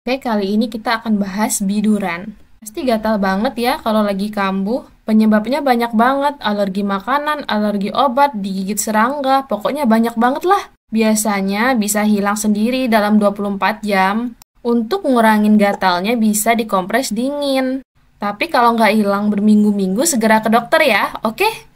Oke, kali ini kita akan bahas biduran. Pasti gatal banget ya kalau lagi kambuh. Penyebabnya banyak banget, alergi makanan, alergi obat, digigit serangga, pokoknya banyak banget lah. Biasanya bisa hilang sendiri dalam 24 jam. Untuk ngurangin gatalnya bisa dikompres dingin. Tapi kalau nggak hilang berminggu-minggu segera ke dokter ya, oke?